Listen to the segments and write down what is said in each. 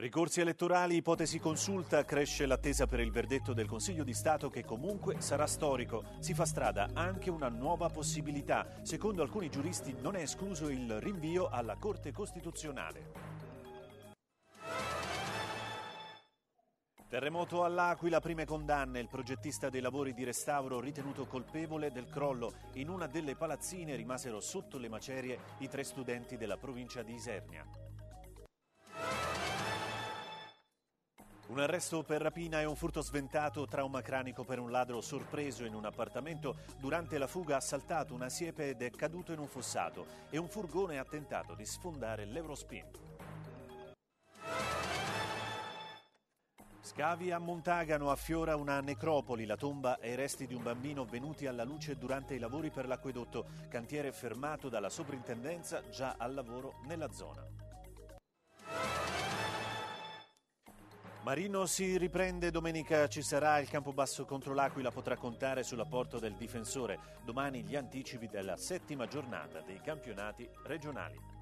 Ricorsi elettorali, ipotesi consulta, cresce l'attesa per il verdetto del Consiglio di Stato che comunque sarà storico. Si fa strada anche una nuova possibilità. Secondo alcuni giuristi non è escluso il rinvio alla Corte Costituzionale. Terremoto all'Aquila, prime condanne, il progettista dei lavori di restauro ritenuto colpevole del crollo. In una delle palazzine rimasero sotto le macerie i tre studenti della provincia di Isernia. Un arresto per rapina e un furto sventato, trauma cranico per un ladro sorpreso in un appartamento, durante la fuga ha saltato una siepe ed è caduto in un fossato e un furgone ha tentato di sfondare l'Eurospin. Scavi a Montagano affiora una necropoli, la tomba e i resti di un bambino venuti alla luce durante i lavori per l'acquedotto, cantiere fermato dalla soprintendenza già al lavoro nella zona. Marino si riprende, domenica ci sarà il campo basso contro l'Aquila, potrà contare sull'apporto del difensore. Domani gli anticipi della settima giornata dei campionati regionali.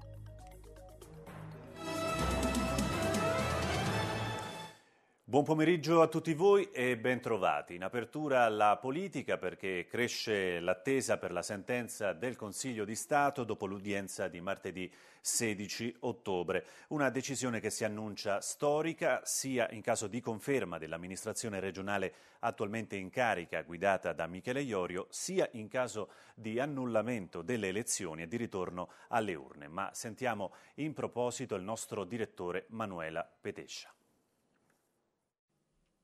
Buon pomeriggio a tutti voi e bentrovati. In apertura alla politica perché cresce l'attesa per la sentenza del Consiglio di Stato dopo l'udienza di martedì 16 ottobre. Una decisione che si annuncia storica sia in caso di conferma dell'amministrazione regionale attualmente in carica guidata da Michele Iorio, sia in caso di annullamento delle elezioni e di ritorno alle urne. Ma sentiamo in proposito il nostro direttore Manuela Petescia.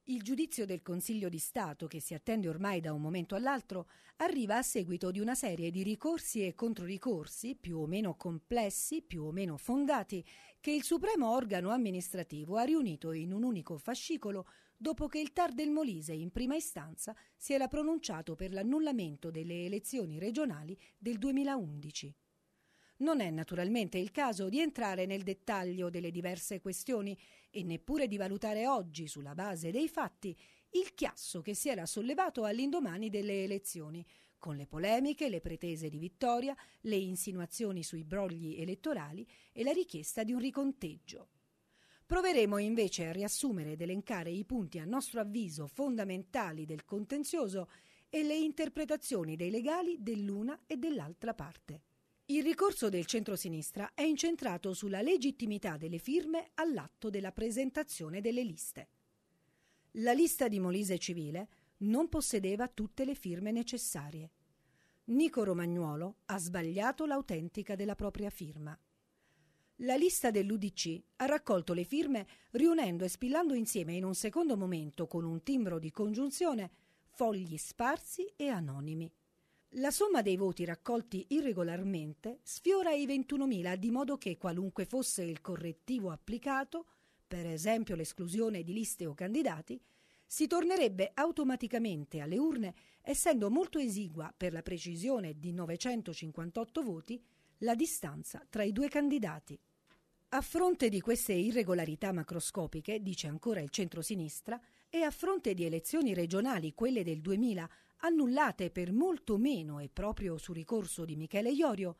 Il giudizio del Consiglio di Stato, che si attende ormai da un momento all'altro, arriva a seguito di una serie di ricorsi e controricorsi, più o meno complessi, più o meno fondati, che il Supremo organo amministrativo ha riunito in un unico fascicolo dopo che il Tar del Molise, in prima istanza, si era pronunciato per l'annullamento delle elezioni regionali del 2011. Non è naturalmente il caso di entrare nel dettaglio delle diverse questioni e neppure di valutare oggi, sulla base dei fatti, il chiasso che si era sollevato all'indomani delle elezioni, con le polemiche, le pretese di vittoria, le insinuazioni sui brogli elettorali e la richiesta di un riconteggio. Proveremo invece a riassumere ed elencare i punti a nostro avviso fondamentali del contenzioso e le interpretazioni dei legali dell'una e dell'altra parte. Il ricorso del centro-sinistra è incentrato sulla legittimità delle firme all'atto della presentazione delle liste. La lista di Molise Civile non possedeva tutte le firme necessarie. Nico Romagnuolo ha sbagliato l'autentica della propria firma. La lista dell'UDC ha raccolto le firme riunendo e spillando insieme in un secondo momento con un timbro di congiunzione fogli sparsi e anonimi. La somma dei voti raccolti irregolarmente sfiora i 21.000, di modo che qualunque fosse il correttivo applicato, per esempio l'esclusione di liste o candidati, si tornerebbe automaticamente alle urne, essendo molto esigua, per la precisione di 958 voti, la distanza tra i due candidati. A fronte di queste irregolarità macroscopiche, dice ancora il centro-sinistra, e a fronte di elezioni regionali, quelle del 2000, annullate per molto meno e proprio su ricorso di Michele Iorio,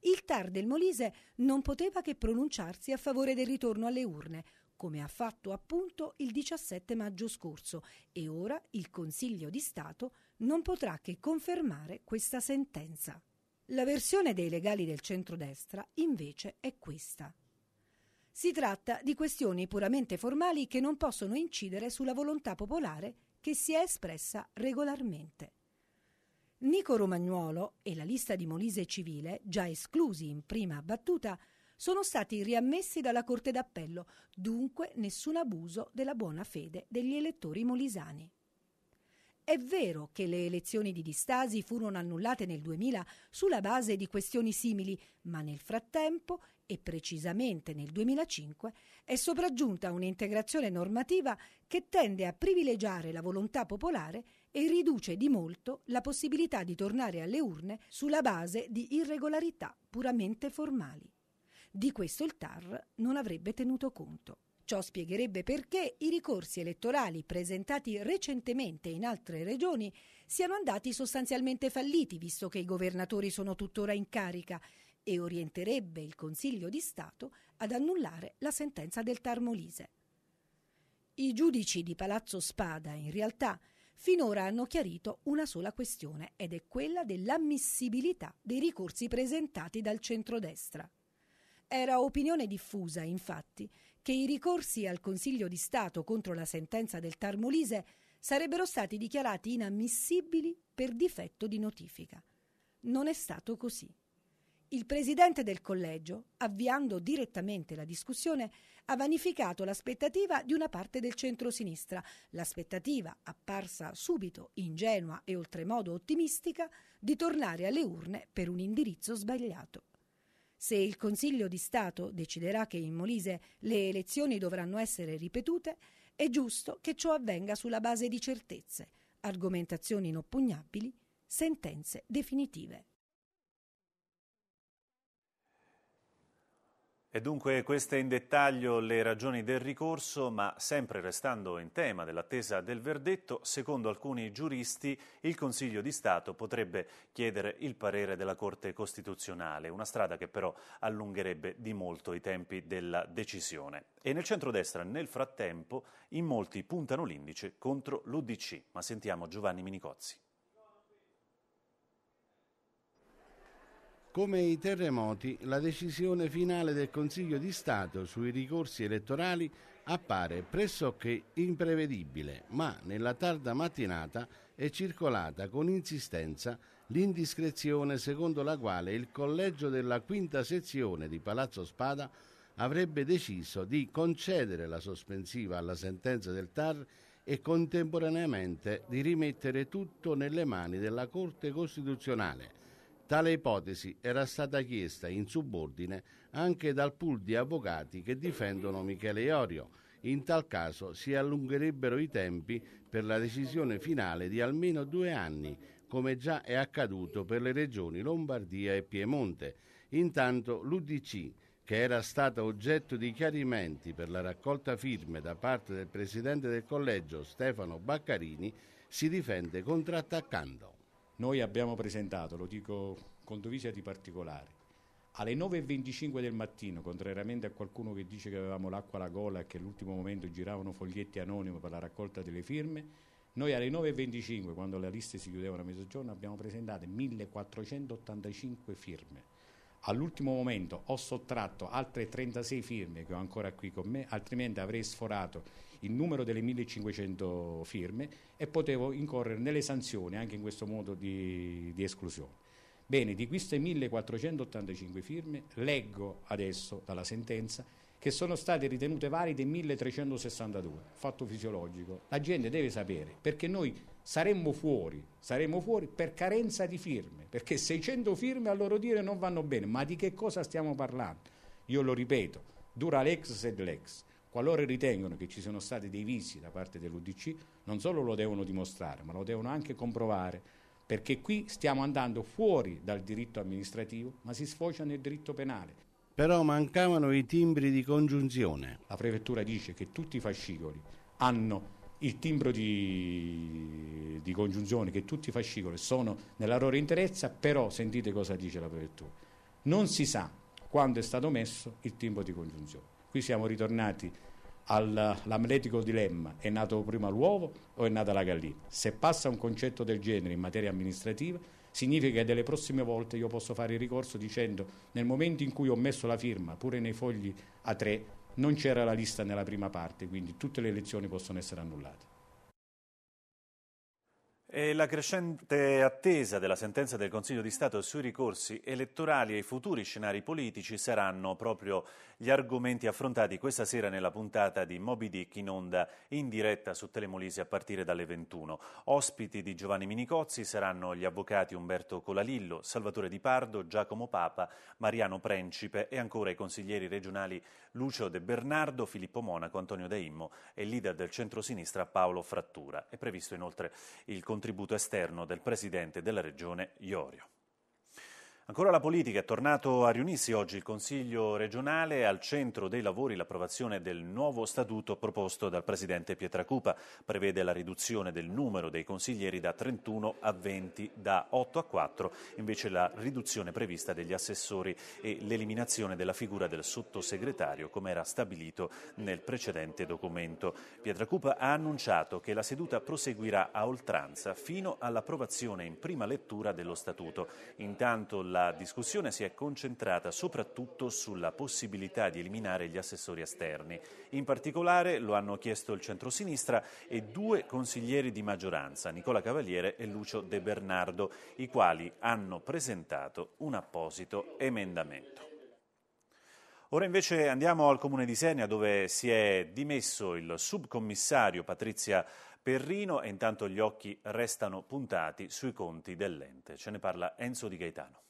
il TAR del Molise non poteva che pronunciarsi a favore del ritorno alle urne, come ha fatto appunto il 17 maggio scorso, e ora il Consiglio di Stato non potrà che confermare questa sentenza. La versione dei legali del centrodestra invece è questa. Si tratta di questioni puramente formali che non possono incidere sulla volontà popolare che si è espressa regolarmente. Nico Romagnuolo e la lista di Molise Civile, già esclusi in prima battuta, sono stati riammessi dalla Corte d'Appello, dunque nessun abuso della buona fede degli elettori molisani. È vero che le elezioni di Distasi furono annullate nel 2000 sulla base di questioni simili, ma nel frattempo e precisamente nel 2005, è sopraggiunta un'integrazione normativa che tende a privilegiare la volontà popolare e riduce di molto la possibilità di tornare alle urne sulla base di irregolarità puramente formali. Di questo il TAR non avrebbe tenuto conto. Ciò spiegherebbe perché i ricorsi elettorali presentati recentemente in altre regioni siano andati sostanzialmente falliti, visto che i governatori sono tuttora in carica e orienterebbe il Consiglio di Stato ad annullare la sentenza del Tarmolise. I giudici di Palazzo Spada, in realtà, finora hanno chiarito una sola questione ed è quella dell'ammissibilità dei ricorsi presentati dal centrodestra. Era opinione diffusa, infatti, che i ricorsi al Consiglio di Stato contro la sentenza del Tarmolise sarebbero stati dichiarati inammissibili per difetto di notifica. Non è stato così. Il presidente del collegio, avviando direttamente la discussione, ha vanificato l'aspettativa di una parte del centrosinistra, l'aspettativa, apparsa subito ingenua e oltremodo ottimistica, di tornare alle urne per un indirizzo sbagliato. Se il Consiglio di Stato deciderà che in Molise le elezioni dovranno essere ripetute, è giusto che ciò avvenga sulla base di certezze, argomentazioni inoppugnabili, sentenze definitive. E dunque queste in dettaglio le ragioni del ricorso, ma sempre restando in tema dell'attesa del verdetto, secondo alcuni giuristi il Consiglio di Stato potrebbe chiedere il parere della Corte Costituzionale, una strada che però allungherebbe di molto i tempi della decisione. E nel centrodestra, nel frattempo, in molti puntano l'indice contro l'Udc, ma sentiamo Giovanni Minicozzi. Come i terremoti, la decisione finale del Consiglio di Stato sui ricorsi elettorali appare pressoché imprevedibile, ma nella tarda mattinata è circolata con insistenza l'indiscrezione secondo la quale il collegio della quinta sezione di Palazzo Spada avrebbe deciso di concedere la sospensiva alla sentenza del TAR e contemporaneamente di rimettere tutto nelle mani della Corte Costituzionale Tale ipotesi era stata chiesta in subordine anche dal pool di avvocati che difendono Michele Iorio. In tal caso si allungherebbero i tempi per la decisione finale di almeno due anni, come già è accaduto per le regioni Lombardia e Piemonte. Intanto l'UDC, che era stata oggetto di chiarimenti per la raccolta firme da parte del presidente del collegio Stefano Baccarini, si difende contrattaccando. Noi abbiamo presentato, lo dico con dovizia di particolare, alle 9.25 del mattino, contrariamente a qualcuno che dice che avevamo l'acqua alla gola e che all'ultimo momento giravano foglietti anonimi per la raccolta delle firme, noi alle 9.25, quando le liste si chiudevano a mezzogiorno, abbiamo presentato 1485 firme all'ultimo momento ho sottratto altre 36 firme che ho ancora qui con me, altrimenti avrei sforato il numero delle 1500 firme e potevo incorrere nelle sanzioni anche in questo modo di, di esclusione. Bene, di queste 1485 firme leggo adesso dalla sentenza che sono state ritenute valide 1362, fatto fisiologico. La gente deve sapere perché noi saremmo fuori, saremmo fuori per carenza di firme, perché 600 firme a loro dire non vanno bene, ma di che cosa stiamo parlando? Io lo ripeto, dura l'ex sed l'ex. Qualora ritengono che ci siano stati dei visi da parte dell'UDC, non solo lo devono dimostrare, ma lo devono anche comprovare, perché qui stiamo andando fuori dal diritto amministrativo, ma si sfocia nel diritto penale. Però mancavano i timbri di congiunzione. La prefettura dice che tutti i fascicoli hanno il timbro di, di congiunzione che tutti i fascicoli sono nella loro interezza, però sentite cosa dice la prefettura. Non si sa quando è stato messo il timbro di congiunzione. Qui siamo ritornati all'amletico dilemma, è nato prima l'uovo o è nata la gallina? Se passa un concetto del genere in materia amministrativa, significa che delle prossime volte io posso fare il ricorso dicendo nel momento in cui ho messo la firma, pure nei fogli A3, non c'era la lista nella prima parte, quindi tutte le elezioni possono essere annullate. E la crescente attesa della sentenza del Consiglio di Stato sui ricorsi elettorali e i futuri scenari politici saranno proprio gli argomenti affrontati questa sera nella puntata di Moby Dick in onda in diretta su Telemolisi a partire dalle 21. Ospiti di Giovanni Minicozzi saranno gli avvocati Umberto Colalillo, Salvatore Di Pardo, Giacomo Papa, Mariano Principe e ancora i consiglieri regionali Lucio De Bernardo, Filippo Monaco, Antonio De Immo e il leader del centro-sinistra Paolo Frattura. È previsto inoltre il contatto contributo esterno del presidente della regione Iorio. Ancora la politica, è tornato a riunirsi oggi il Consiglio regionale, al centro dei lavori l'approvazione del nuovo statuto proposto dal Presidente Pietracupa, prevede la riduzione del numero dei consiglieri da 31 a 20, da 8 a 4, invece la riduzione prevista degli assessori e l'eliminazione della figura del sottosegretario come era stabilito nel precedente documento. Pietracupa ha annunciato che la seduta proseguirà a oltranza fino all'approvazione in prima lettura dello statuto. Intanto la discussione si è concentrata soprattutto sulla possibilità di eliminare gli assessori esterni. In particolare lo hanno chiesto il centrosinistra e due consiglieri di maggioranza, Nicola Cavaliere e Lucio De Bernardo, i quali hanno presentato un apposito emendamento. Ora invece andiamo al comune di Senia dove si è dimesso il subcommissario Patrizia Perrino e intanto gli occhi restano puntati sui conti dell'ente. Ce ne parla Enzo Di Gaetano.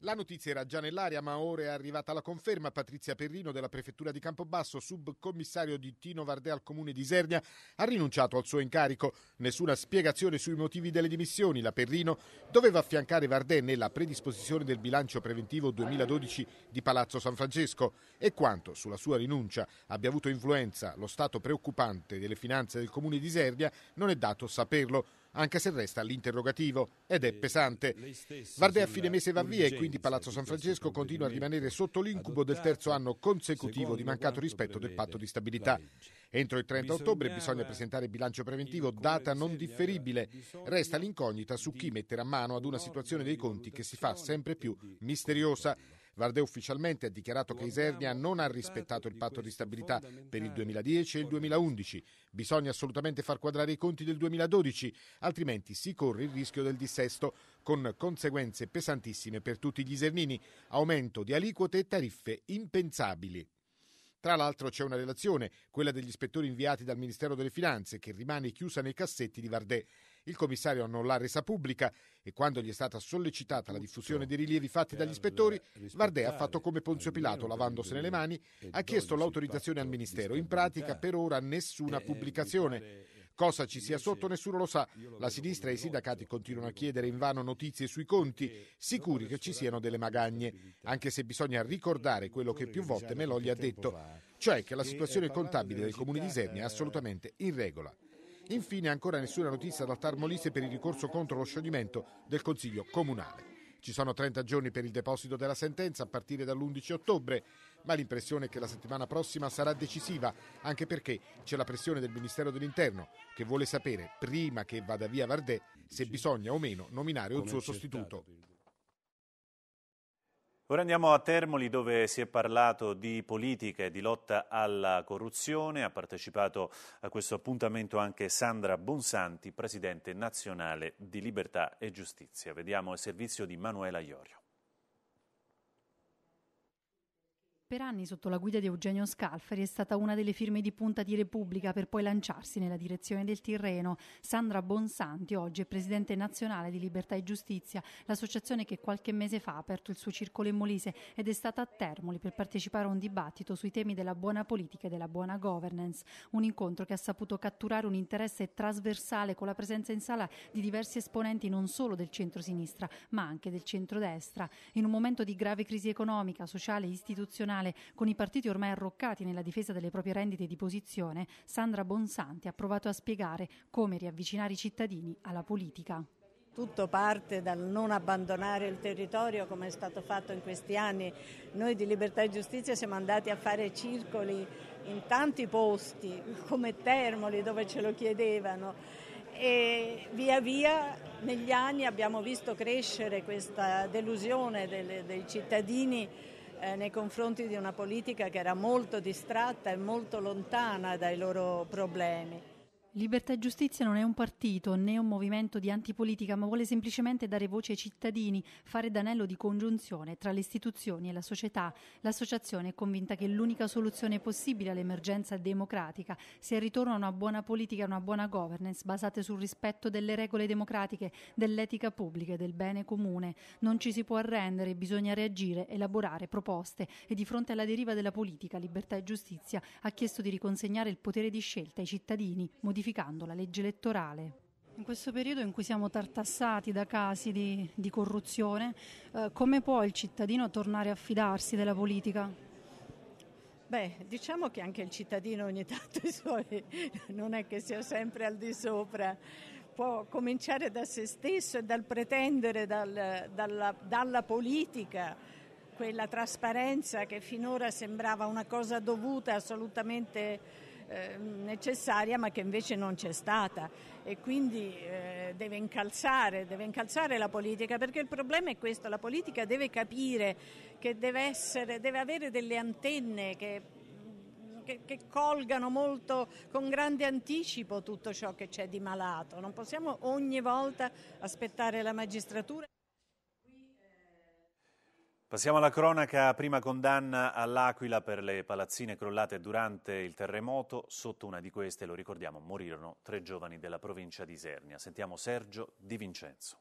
La notizia era già nell'aria, ma ora è arrivata la conferma. Patrizia Perrino della prefettura di Campobasso, subcommissario di Tino Vardè al comune di Isernia, ha rinunciato al suo incarico. Nessuna spiegazione sui motivi delle dimissioni. La Perrino doveva affiancare Vardè nella predisposizione del bilancio preventivo 2012 di Palazzo San Francesco e quanto sulla sua rinuncia abbia avuto influenza lo stato preoccupante delle finanze del comune di Isernia non è dato saperlo anche se resta l'interrogativo ed è eh, pesante. Vardè a fine mese va via e quindi Palazzo San Francesco continua a rimanere sotto l'incubo del terzo anno consecutivo di mancato rispetto del patto di stabilità. Entro il 30 ottobre bisogna presentare bilancio preventivo, data non differibile. Resta l'incognita su chi metterà mano ad una situazione dei conti che si fa sempre più misteriosa Vardè ufficialmente ha dichiarato che Isernia non ha rispettato il patto di stabilità per il 2010 e il 2011. Bisogna assolutamente far quadrare i conti del 2012, altrimenti si corre il rischio del dissesto, con conseguenze pesantissime per tutti gli isernini, aumento di aliquote e tariffe impensabili. Tra l'altro c'è una relazione, quella degli ispettori inviati dal Ministero delle Finanze, che rimane chiusa nei cassetti di Vardè. Il commissario non l'ha resa pubblica e quando gli è stata sollecitata la diffusione dei rilievi fatti dagli ispettori, Vardè ha fatto come Ponzio Pilato, lavandosene le mani, ha chiesto l'autorizzazione al Ministero. In pratica per ora nessuna pubblicazione. Cosa ci sia sotto nessuno lo sa. La sinistra e i sindacati continuano a chiedere invano notizie sui conti, sicuri che ci siano delle magagne, anche se bisogna ricordare quello che più volte Melogli ha detto, cioè che la eh, situazione contabile del comune di Isernia è assolutamente in regola. Infine ancora nessuna notizia dal Tarmolise per il ricorso contro lo scioglimento del Consiglio Comunale. Ci sono 30 giorni per il deposito della sentenza a partire dall'11 ottobre, ma l'impressione è che la settimana prossima sarà decisiva, anche perché c'è la pressione del Ministero dell'Interno che vuole sapere, prima che vada via Vardè, se bisogna o meno nominare un suo sostituto. Ora andiamo a Termoli dove si è parlato di politica e di lotta alla corruzione. Ha partecipato a questo appuntamento anche Sandra Bonsanti, presidente nazionale di Libertà e Giustizia. Vediamo il servizio di Manuela Iorio. Per anni sotto la guida di Eugenio Scalfari è stata una delle firme di punta di Repubblica per poi lanciarsi nella direzione del Tirreno. Sandra Bonsanti oggi è presidente nazionale di Libertà e Giustizia, l'associazione che qualche mese fa ha aperto il suo circolo in Molise ed è stata a Termoli per partecipare a un dibattito sui temi della buona politica e della buona governance, un incontro che ha saputo catturare un interesse trasversale con la presenza in sala di diversi esponenti non solo del centro-sinistra, ma anche del centro-destra. In un momento di grave crisi economica, sociale e istituzionale nazionale, con i partiti ormai arroccati nella difesa delle proprie rendite di posizione, Sandra Bonsanti ha provato a spiegare come riavvicinare i cittadini alla politica. Tutto parte dal non abbandonare il territorio come è stato fatto in questi anni. Noi di Libertà e Giustizia siamo andati a fare circoli in tanti posti, come Termoli dove ce lo chiedevano e via via negli anni abbiamo visto crescere questa delusione dei cittadini eh, nei confronti di una politica che era molto distratta e molto lontana dai loro problemi. Libertà e Giustizia non è un partito né un movimento di antipolitica, ma vuole semplicemente dare voce ai cittadini, fare d'anello di congiunzione tra le istituzioni e la società. L'associazione è convinta che l'unica soluzione possibile all'emergenza democratica sia il ritorno a una buona politica e una buona governance basate sul rispetto delle regole democratiche, dell'etica pubblica e del bene comune. Non ci si può arrendere, bisogna reagire, elaborare proposte e di fronte alla deriva della politica, Libertà e Giustizia ha chiesto di riconsegnare il potere di scelta ai cittadini, modificando modificando la legge elettorale. In questo periodo in cui siamo tartassati da casi di, di corruzione, eh, come può il cittadino tornare a fidarsi della politica? Beh, diciamo che anche il cittadino ogni tanto suoi, non è che sia sempre al di sopra, può cominciare da se stesso e dal pretendere dal, dalla, dalla politica quella trasparenza che finora sembrava una cosa dovuta assolutamente eh, necessaria ma che invece non c'è stata e quindi eh, deve, incalzare, deve incalzare la politica perché il problema è questo, la politica deve capire che deve, essere, deve avere delle antenne che che, che, colgano molto con grande anticipo tutto ciò che c'è di malato. Non possiamo ogni volta aspettare la magistratura. Passiamo alla cronaca, prima condanna all'Aquila per le palazzine crollate durante il terremoto, sotto una di queste, lo ricordiamo, morirono tre giovani della provincia di Isernia. Sentiamo Sergio Di Vincenzo.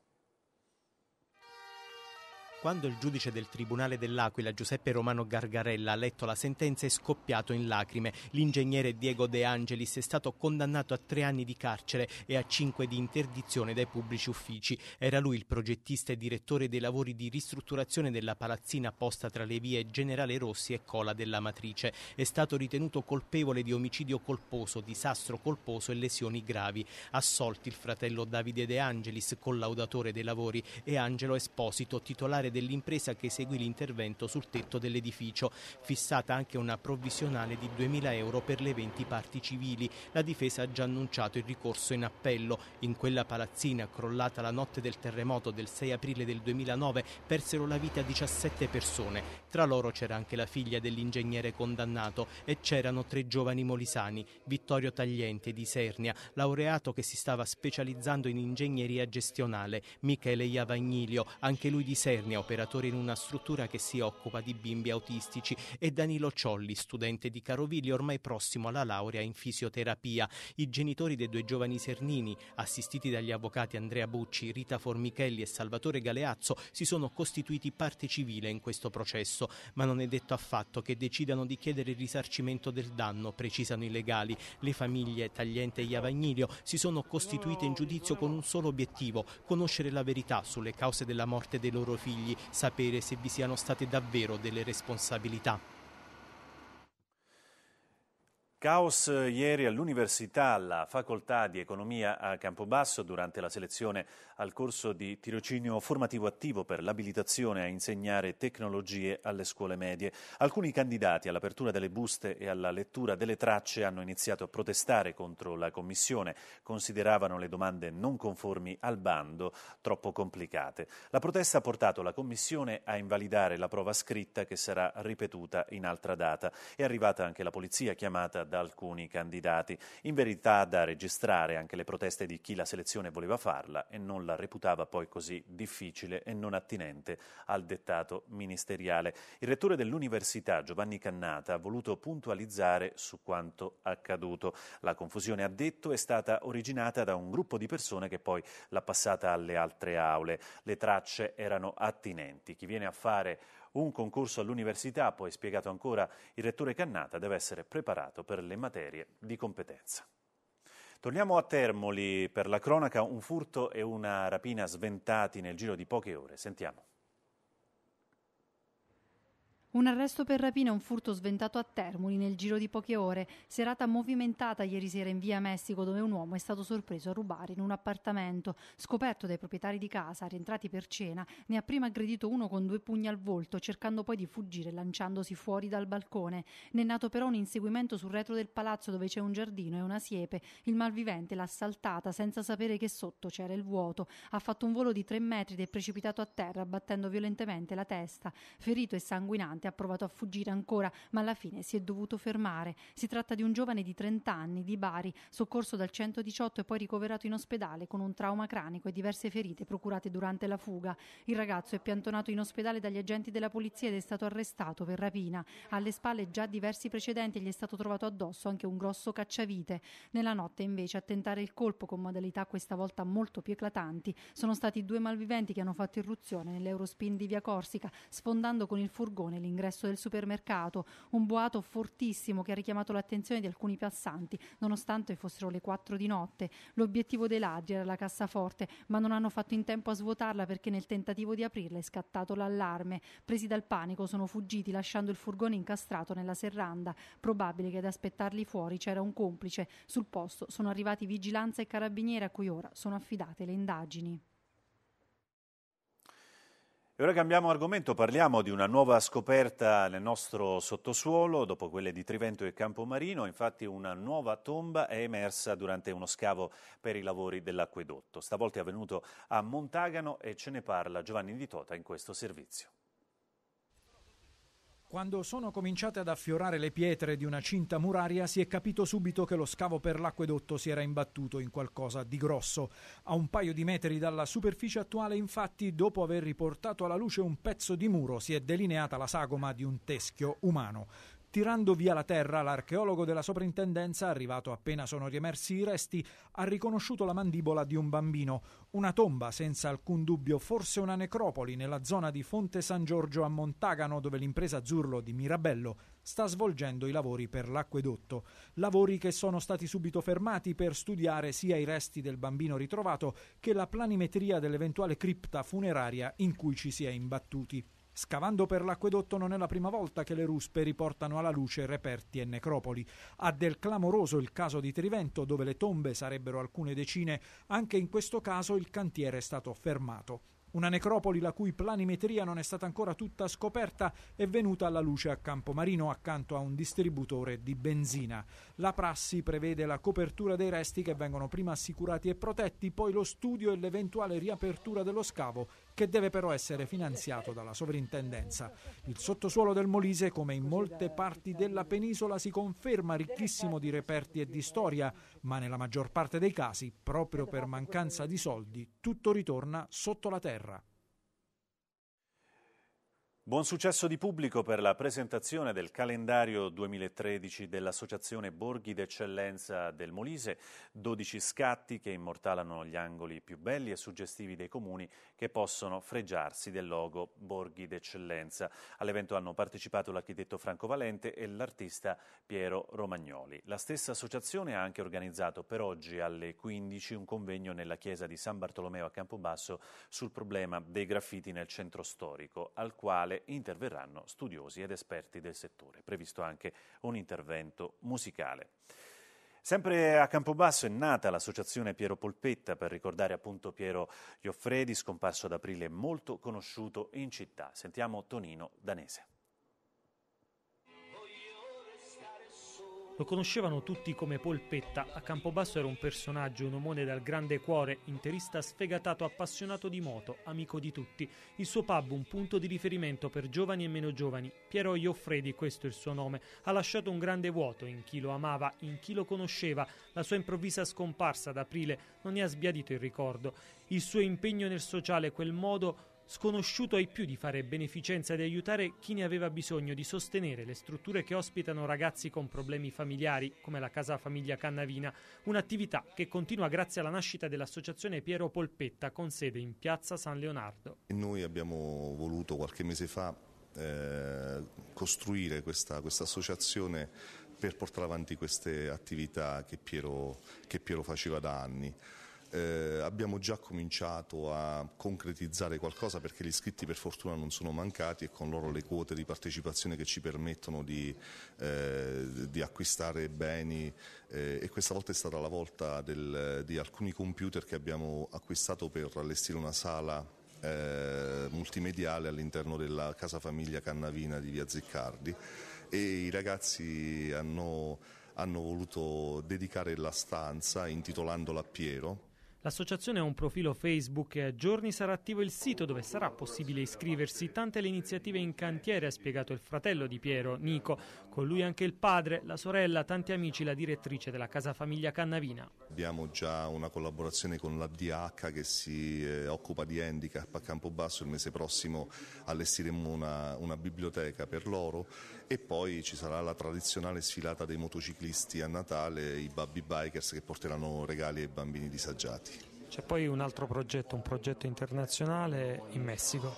Quando il giudice del Tribunale dell'Aquila, Giuseppe Romano Gargarella, ha letto la sentenza è scoppiato in lacrime. L'ingegnere Diego De Angelis è stato condannato a tre anni di carcere e a cinque di interdizione dai pubblici uffici. Era lui il progettista e direttore dei lavori di ristrutturazione della palazzina posta tra le vie Generale Rossi e Cola della Matrice. È stato ritenuto colpevole di omicidio colposo, disastro colposo e lesioni gravi. Assolti il fratello Davide De Angelis, collaudatore dei lavori, e Angelo Esposito, titolare dell'impresa che eseguì l'intervento sul tetto dell'edificio, fissata anche una provvisionale di 2.000 euro per le 20 parti civili. La difesa ha già annunciato il ricorso in appello. In quella palazzina, crollata la notte del terremoto del 6 aprile del 2009, persero la vita 17 persone. Tra loro c'era anche la figlia dell'ingegnere condannato e c'erano tre giovani molisani, Vittorio Tagliente di Sernia, laureato che si stava specializzando in ingegneria gestionale, Michele Iavagnilio, anche lui di Sernia, operatore in una struttura che si occupa di bimbi autistici, e Danilo Ciolli, studente di Carovigli ormai prossimo alla laurea in fisioterapia. I genitori dei due giovani Sernini, assistiti dagli avvocati Andrea Bucci, Rita Formichelli e Salvatore Galeazzo, si sono costituiti parte civile in questo processo, ma non è detto affatto che decidano di chiedere il risarcimento del danno, precisano i legali. Le famiglie Tagliente e Iavagnilio si sono costituite in giudizio con un solo obiettivo, conoscere la verità sulle cause della morte dei loro figli figli sapere se vi siano state davvero delle responsabilità. Caos eh, ieri all'università, alla facoltà di economia a Campobasso, durante la selezione al corso di tirocinio formativo attivo per l'abilitazione a insegnare tecnologie alle scuole medie. Alcuni candidati all'apertura delle buste e alla lettura delle tracce hanno iniziato a protestare contro la commissione, consideravano le domande non conformi al bando troppo complicate. La protesta ha portato la commissione a invalidare la prova scritta che sarà ripetuta in altra data. È arrivata anche la polizia chiamata da da alcuni candidati, in verità da registrare anche le proteste di chi la selezione voleva farla e non la reputava poi così difficile e non attinente al dettato ministeriale. Il rettore dell'università Giovanni Cannata ha voluto puntualizzare su quanto accaduto. La confusione, ha detto, è stata originata da un gruppo di persone che poi l'ha passata alle altre aule. Le tracce erano attinenti. Chi viene a fare un concorso all'università, poi spiegato ancora il rettore Cannata, deve essere preparato per le materie di competenza. Torniamo a Termoli per la cronaca, un furto e una rapina sventati nel giro di poche ore. Sentiamo. Un arresto per rapina e un furto sventato a Termoli nel giro di poche ore. Serata movimentata ieri sera in via Messico dove un uomo è stato sorpreso a rubare in un appartamento. Scoperto dai proprietari di casa, rientrati per cena, ne ha prima aggredito uno con due pugni al volto, cercando poi di fuggire lanciandosi fuori dal balcone. Ne è nato però un inseguimento sul retro del palazzo dove c'è un giardino e una siepe. Il malvivente l'ha assaltata senza sapere che sotto c'era il vuoto. Ha fatto un volo di tre metri ed è precipitato a terra battendo violentemente la testa. Ferito e sanguinante ha provato a fuggire ancora, ma alla fine si è dovuto fermare. Si tratta di un giovane di 30 anni, di Bari, soccorso dal 118 e poi ricoverato in ospedale con un trauma cranico e diverse ferite procurate durante la fuga. Il ragazzo è piantonato in ospedale dagli agenti della polizia ed è stato arrestato per rapina. Alle spalle già diversi precedenti gli è stato trovato addosso anche un grosso cacciavite. Nella notte invece a tentare il colpo con modalità questa volta molto più eclatanti sono stati due malviventi che hanno fatto irruzione nell'Eurospin di Via Corsica, sfondando con il furgone l'ingresso all'ingresso del supermercato, un boato fortissimo che ha richiamato l'attenzione di alcuni passanti, nonostante fossero le 4 di notte. L'obiettivo dei ladri era la cassaforte, ma non hanno fatto in tempo a svuotarla perché nel tentativo di aprirla è scattato l'allarme. Presi dal panico sono fuggiti lasciando il furgone incastrato nella serranda. Probabile che ad aspettarli fuori c'era un complice. Sul posto sono arrivati vigilanza e carabinieri a cui ora sono affidate le indagini. E ora cambiamo argomento, parliamo di una nuova scoperta nel nostro sottosuolo, dopo quelle di Trivento e Campomarino, infatti una nuova tomba è emersa durante uno scavo per i lavori dell'acquedotto. Stavolta è avvenuto a Montagano e ce ne parla Giovanni Di Tota in questo servizio. Quando sono cominciate ad affiorare le pietre di una cinta muraria si è capito subito che lo scavo per l'acquedotto si era imbattuto in qualcosa di grosso. A un paio di metri dalla superficie attuale infatti, dopo aver riportato alla luce un pezzo di muro, si è delineata la sagoma di un teschio umano. Tirando via la terra, l'archeologo della soprintendenza, arrivato appena sono riemersi i resti, ha riconosciuto la mandibola di un bambino. Una tomba, senza alcun dubbio, forse una necropoli nella zona di Fonte San Giorgio a Montagano, dove l'impresa Azzurlo di Mirabello sta svolgendo i lavori per l'acquedotto. Lavori che sono stati subito fermati per studiare sia i resti del bambino ritrovato che la planimetria dell'eventuale cripta funeraria in cui ci si è imbattuti. Scavando per l'acquedotto non è la prima volta che le ruspe riportano alla luce reperti e necropoli. Ha del clamoroso il caso di Trivento, dove le tombe sarebbero alcune decine. Anche in questo caso il cantiere è stato fermato. Una necropoli la cui planimetria non è stata ancora tutta scoperta è venuta alla luce a Campomarino accanto a un distributore di benzina. La prassi prevede la copertura dei resti che vengono prima assicurati e protetti, poi lo studio e l'eventuale riapertura dello scavo che deve però essere finanziato dalla sovrintendenza. Il sottosuolo del Molise, come in molte parti della penisola, si conferma ricchissimo di reperti e di storia, ma nella maggior parte dei casi, proprio per mancanza di soldi, tutto ritorna sotto la terra. Buon successo di pubblico per la presentazione del calendario 2013 dell'Associazione Borghi d'Eccellenza del Molise, 12 scatti che immortalano gli angoli più belli e suggestivi dei comuni che possono fregiarsi del logo Borghi d'Eccellenza. All'evento hanno partecipato l'architetto Franco Valente e l'artista Piero Romagnoli. La stessa associazione ha anche organizzato per oggi alle 15 un convegno nella chiesa di San Bartolomeo a Campobasso sul problema dei graffiti nel centro storico, al quale quale interverranno studiosi ed esperti del settore. Previsto anche un intervento musicale. Sempre a Campobasso è nata l'associazione Piero Polpetta per ricordare appunto Piero Gioffredi, scomparso ad aprile molto conosciuto in città. Sentiamo Tonino Danese. Lo conoscevano tutti come Polpetta, a Campobasso era un personaggio, un omone dal grande cuore, interista sfegatato, appassionato di moto, amico di tutti. Il suo pub, un punto di riferimento per giovani e meno giovani. Piero Ioffredi, questo è il suo nome, ha lasciato un grande vuoto in chi lo amava, in chi lo conosceva. La sua improvvisa scomparsa ad aprile non ne ha sbiadito il ricordo. Il suo impegno nel sociale, quel modo sconosciuto ai più di fare beneficenza e di aiutare chi ne aveva bisogno di sostenere le strutture che ospitano ragazzi con problemi familiari, come la Casa Famiglia Cannavina, un'attività che continua grazie alla nascita dell'associazione Piero Polpetta con sede in piazza San Leonardo. Noi abbiamo voluto qualche mese fa eh, costruire questa, questa associazione per portare avanti queste attività che Piero, che Piero faceva da anni eh, abbiamo già cominciato a concretizzare qualcosa perché gli iscritti per fortuna non sono mancati e con loro le quote di partecipazione che ci permettono di, eh, di acquistare beni eh, e questa volta è stata la volta del, di alcuni computer che abbiamo acquistato per allestire una sala eh, multimediale all'interno della casa famiglia Cannavina di via Ziccardi e i ragazzi hanno hanno voluto dedicare la stanza intitolandola a Piero L'associazione ha un profilo Facebook e a giorni sarà attivo il sito dove sarà possibile iscriversi. Tante le iniziative in cantiere, ha spiegato il fratello di Piero, Nico. Con lui anche il padre, la sorella, tanti amici, la direttrice della casa famiglia Cannavina. Abbiamo già una collaborazione con la DH che si eh, occupa di handicap a Campobasso. Il mese prossimo allestiremo una, una biblioteca per loro e poi ci sarà la tradizionale sfilata dei motociclisti a Natale, i Babby bikers che porteranno regali ai bambini disagiati. C'è poi un altro progetto, un progetto internazionale in Messico.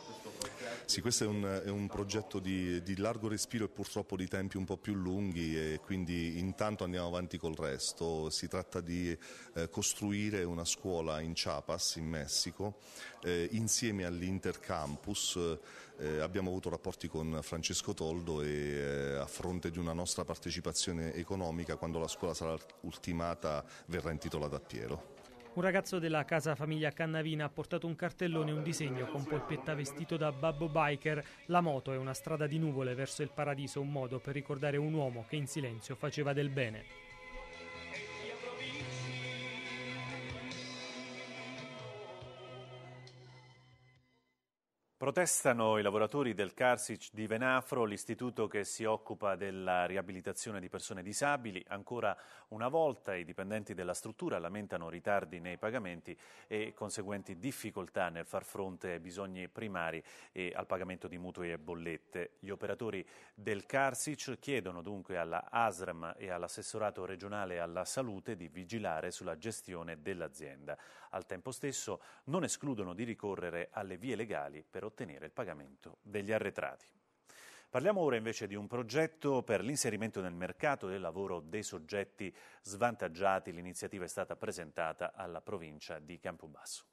Sì, questo è un, è un progetto di, di, largo respiro e purtroppo di tempi un po' più lunghi e quindi intanto andiamo avanti col resto. Si tratta di eh, costruire una scuola in Chiapas, in Messico, eh, insieme all'Intercampus. Eh, abbiamo avuto rapporti con Francesco Toldo e eh, a fronte di una nostra partecipazione economica, quando la scuola sarà ultimata, verrà intitolata a Piero. Un ragazzo della casa famiglia Cannavina ha portato un cartellone e un disegno con Polpetta vestito da babbo biker. La moto è una strada di nuvole verso il paradiso, un modo per ricordare un uomo che in silenzio faceva del bene. Protestano i lavoratori del Carsic di Venafro, l'istituto che si occupa della riabilitazione di persone disabili. Ancora una volta i dipendenti della struttura lamentano ritardi nei pagamenti e conseguenti difficoltà nel far fronte ai bisogni primari e al pagamento di mutui e bollette. Gli operatori del Carsic chiedono dunque alla ASRAM e all'assessorato regionale alla salute di vigilare sulla gestione dell'azienda. Al tempo stesso non escludono di ricorrere alle vie legali per ottenere il pagamento degli arretrati. Parliamo ora invece di un progetto per l'inserimento nel mercato del lavoro dei soggetti svantaggiati. L'iniziativa è stata presentata alla provincia di Campobasso.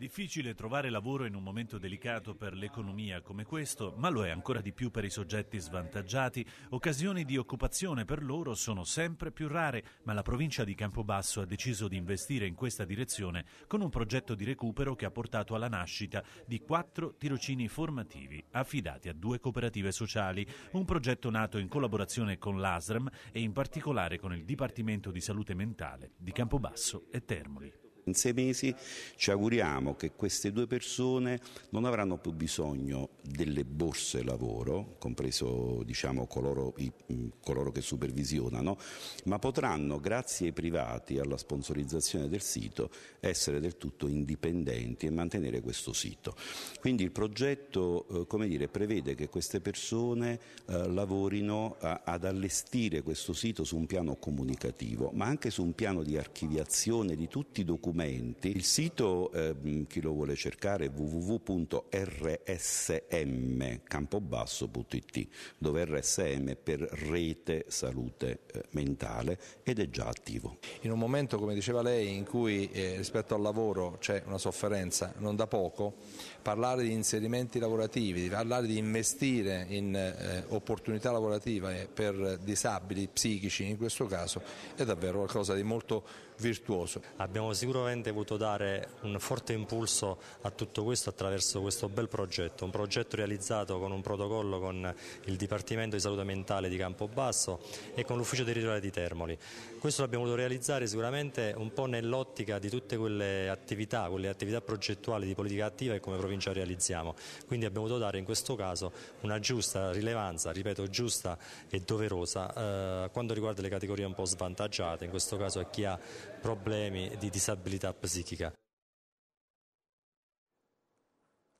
Difficile trovare lavoro in un momento delicato per l'economia come questo, ma lo è ancora di più per i soggetti svantaggiati. Occasioni di occupazione per loro sono sempre più rare, ma la provincia di Campobasso ha deciso di investire in questa direzione con un progetto di recupero che ha portato alla nascita di quattro tirocini formativi affidati a due cooperative sociali, un progetto nato in collaborazione con l'ASRM e in particolare con il Dipartimento di Salute Mentale di Campobasso e Termoli. In sei mesi ci auguriamo che queste due persone non avranno più bisogno delle borse lavoro, compreso diciamo, coloro, i, mm, coloro, che supervisionano, ma potranno, grazie ai privati e alla sponsorizzazione del sito, essere del tutto indipendenti e mantenere questo sito. Quindi il progetto eh, dire, prevede che queste persone eh, lavorino a, ad allestire questo sito su un piano comunicativo, ma anche su un piano di archiviazione di tutti i documenti documenti. Il sito, eh, chi lo vuole cercare, è www.rsmcampobasso.it, dove RSM è per Rete Salute eh, Mentale ed è già attivo. In un momento, come diceva lei, in cui eh, rispetto al lavoro c'è una sofferenza non da poco, parlare di inserimenti lavorativi, parlare di investire in eh, opportunità lavorative per disabili psichici in questo caso è davvero qualcosa di molto importante virtuoso. Abbiamo sicuramente voluto dare un forte impulso a tutto questo attraverso questo bel progetto, un progetto realizzato con un protocollo con il Dipartimento di Salute Mentale di Campobasso e con l'Ufficio Territoriale di Termoli. Questo l'abbiamo voluto realizzare sicuramente un po' nell'ottica di tutte quelle attività, quelle attività progettuali di politica attiva che come provincia realizziamo. Quindi abbiamo voluto dare in questo caso una giusta rilevanza, ripeto giusta e doverosa eh, quando riguarda le categorie un po' svantaggiate, in questo caso a chi ha problemi di disabilità psichica.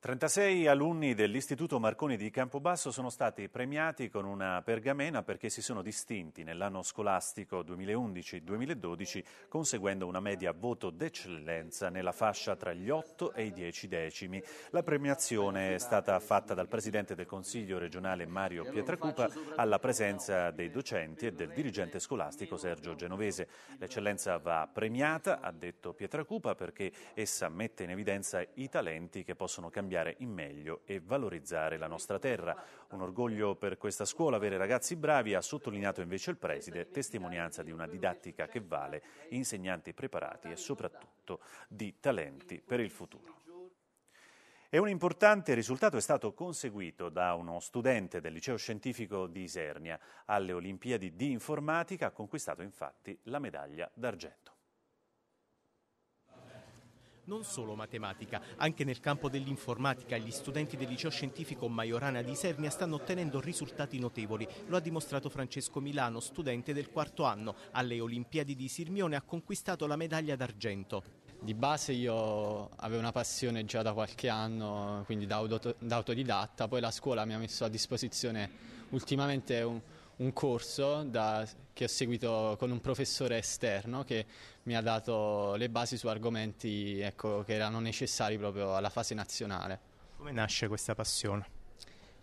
36 alunni dell'Istituto Marconi di Campobasso sono stati premiati con una pergamena perché si sono distinti nell'anno scolastico 2011-2012 conseguendo una media voto d'eccellenza nella fascia tra gli 8 e i 10 decimi. La premiazione è stata fatta dal Presidente del Consiglio regionale Mario Pietracupa alla presenza dei docenti e del dirigente scolastico Sergio Genovese. L'eccellenza va premiata, ha detto Pietracupa, perché essa mette in evidenza i talenti che possono cambiare cambiare in meglio e valorizzare la nostra terra. Un orgoglio per questa scuola avere ragazzi bravi, ha sottolineato invece il preside, testimonianza di una didattica che vale, insegnanti preparati e soprattutto di talenti per il futuro. E un importante risultato è stato conseguito da uno studente del liceo scientifico di Isernia. Alle Olimpiadi di Informatica ha conquistato infatti la medaglia d'argento non solo matematica, anche nel campo dell'informatica gli studenti del liceo scientifico Maiorana di Sernia stanno ottenendo risultati notevoli. Lo ha dimostrato Francesco Milano, studente del quarto anno. Alle Olimpiadi di Sirmione ha conquistato la medaglia d'argento. Di base io avevo una passione già da qualche anno, quindi da, autodidatta, poi la scuola mi ha messo a disposizione ultimamente un un corso da, che ho seguito con un professore esterno che mi ha dato le basi su argomenti ecco, che erano necessari proprio alla fase nazionale. Come nasce questa passione?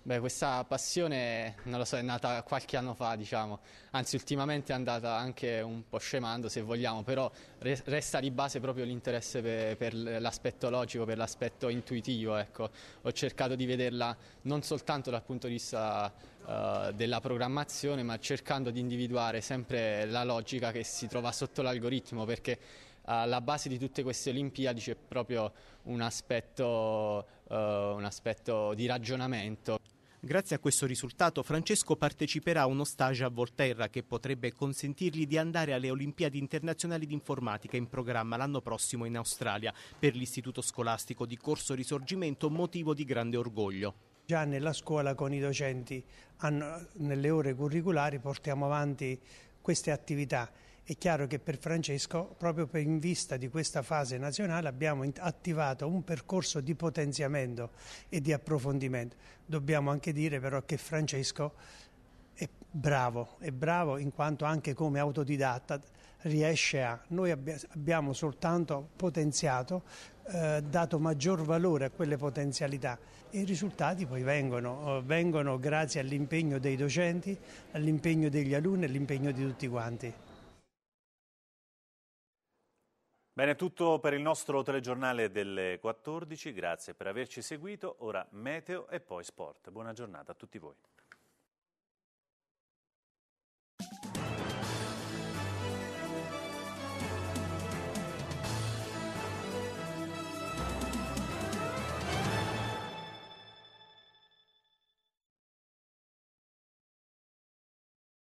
Beh, questa passione, non lo so, è nata qualche anno fa, diciamo, anzi ultimamente è andata anche un po' scemando, se vogliamo, però re- resta di base proprio l'interesse per, per, l'aspetto logico, per l'aspetto intuitivo, ecco. Ho cercato di vederla non soltanto dal punto di vista uh, della programmazione, ma cercando di individuare sempre la logica che si trova sotto l'algoritmo, perché eh, alla base di tutte queste Olimpiadi c'è proprio un aspetto, uh, un aspetto di ragionamento. Grazie a questo risultato Francesco parteciperà a uno stage a Volterra che potrebbe consentirgli di andare alle Olimpiadi internazionali di informatica in programma l'anno prossimo in Australia per l'istituto scolastico di Corso Risorgimento motivo di grande orgoglio. Già nella scuola con i docenti hanno, nelle ore curriculari portiamo avanti queste attività è chiaro che per Francesco, proprio per in vista di questa fase nazionale, abbiamo attivato un percorso di potenziamento e di approfondimento. Dobbiamo anche dire però che Francesco è bravo, è bravo in quanto anche come autodidatta riesce a... Noi abbiamo soltanto potenziato, eh, dato maggior valore a quelle potenzialità e i risultati poi vengono, eh, vengono grazie all'impegno dei docenti, all'impegno degli alunni e all'impegno di tutti quanti. Bene, tutto per il nostro telegiornale delle 14, grazie per averci seguito, ora meteo e poi sport. Buona giornata a tutti voi.